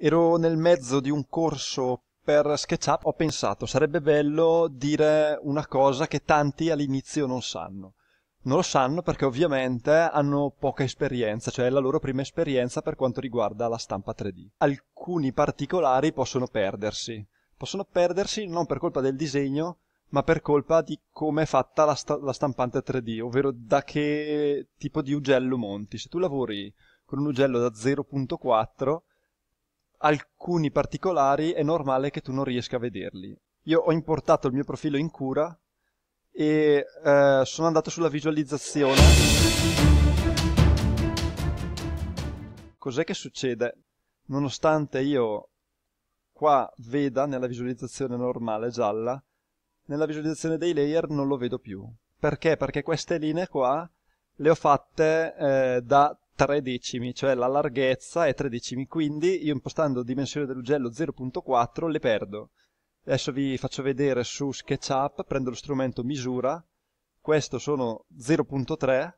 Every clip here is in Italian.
ero nel mezzo di un corso per SketchUp, ho pensato sarebbe bello dire una cosa che tanti all'inizio non sanno. Non lo sanno perché ovviamente hanno poca esperienza, cioè è la loro prima esperienza per quanto riguarda la stampa 3D. Alcuni particolari possono perdersi. Possono perdersi non per colpa del disegno, ma per colpa di come è fatta la, sta la stampante 3D, ovvero da che tipo di ugello monti. Se tu lavori con un ugello da 0.4 alcuni particolari è normale che tu non riesca a vederli. Io ho importato il mio profilo in cura e eh, sono andato sulla visualizzazione. Cos'è che succede? Nonostante io qua veda nella visualizzazione normale gialla, nella visualizzazione dei layer non lo vedo più. Perché? Perché queste linee qua le ho fatte eh, da 3 decimi, cioè la larghezza è 3 decimi, quindi io impostando dimensione dell'ugello 0.4 le perdo. Adesso vi faccio vedere su SketchUp, prendo lo strumento misura, questo sono 0.3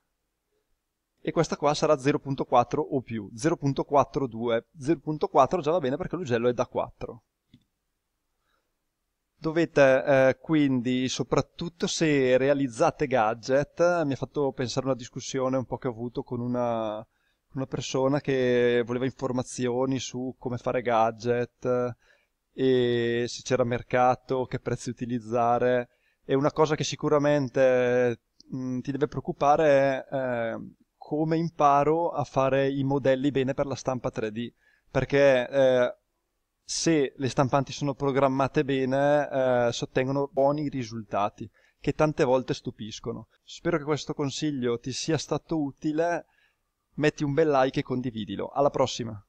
e questa qua sarà 0.4 o più, 0.42, 0.4 già va bene perché l'ugello è da 4. Dovete eh, quindi, soprattutto se realizzate gadget, mi ha fatto pensare a una discussione un po' che ho avuto con una, una persona che voleva informazioni su come fare gadget e se c'era mercato, che prezzi utilizzare. E una cosa che sicuramente mh, mm, ti deve preoccupare è eh, come imparo a fare i modelli bene per la stampa 3D. Perché eh, se le stampanti sono programmate bene, eh, si ottengono buoni risultati che tante volte stupiscono. Spero che questo consiglio ti sia stato utile. Metti un bel like e condividilo. Alla prossima!